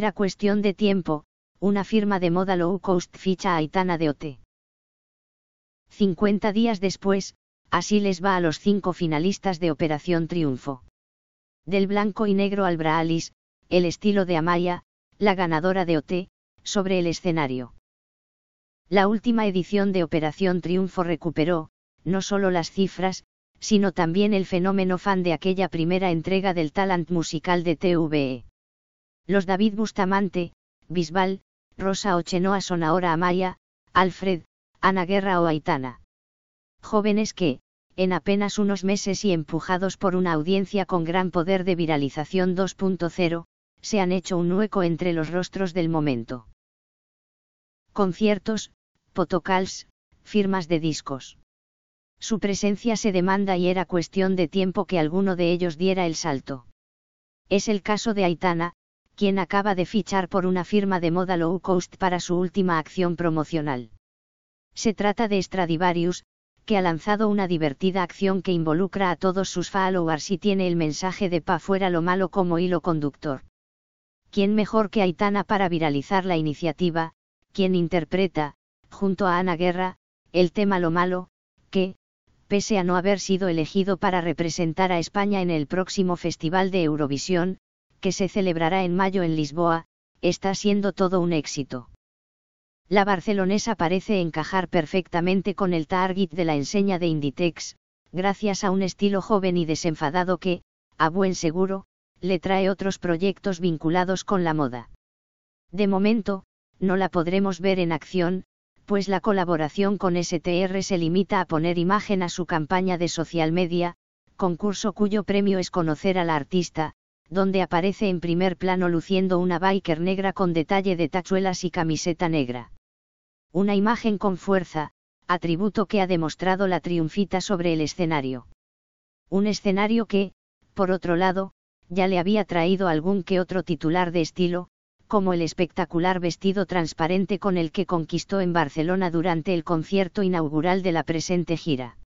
Era cuestión de tiempo, una firma de moda low cost ficha a Aitana de OT. 50 días después, así les va a los cinco finalistas de Operación Triunfo. Del blanco y negro al Braalis, el estilo de Amaya, la ganadora de OT, sobre el escenario. La última edición de Operación Triunfo recuperó, no solo las cifras, sino también el fenómeno fan de aquella primera entrega del talent musical de TVE. Los David Bustamante, Bisbal, Rosa Ochenoa son ahora Amaya, Alfred, Ana Guerra o Aitana. Jóvenes que, en apenas unos meses y empujados por una audiencia con gran poder de viralización 2.0, se han hecho un hueco entre los rostros del momento. Conciertos, potocals, firmas de discos. Su presencia se demanda y era cuestión de tiempo que alguno de ellos diera el salto. Es el caso de Aitana, quien acaba de fichar por una firma de moda low cost para su última acción promocional. Se trata de Stradivarius, que ha lanzado una divertida acción que involucra a todos sus followers y tiene el mensaje de pa fuera lo malo como hilo conductor. ¿Quién mejor que Aitana para viralizar la iniciativa, quien interpreta, junto a Ana Guerra, el tema lo malo, que, pese a no haber sido elegido para representar a España en el próximo Festival de Eurovisión, que se celebrará en mayo en Lisboa, está siendo todo un éxito. La barcelonesa parece encajar perfectamente con el target de la enseña de Inditex, gracias a un estilo joven y desenfadado que, a buen seguro, le trae otros proyectos vinculados con la moda. De momento, no la podremos ver en acción, pues la colaboración con STR se limita a poner imagen a su campaña de social media, concurso cuyo premio es conocer a la artista, donde aparece en primer plano luciendo una biker negra con detalle de tachuelas y camiseta negra. Una imagen con fuerza, atributo que ha demostrado la triunfita sobre el escenario. Un escenario que, por otro lado, ya le había traído algún que otro titular de estilo, como el espectacular vestido transparente con el que conquistó en Barcelona durante el concierto inaugural de la presente gira.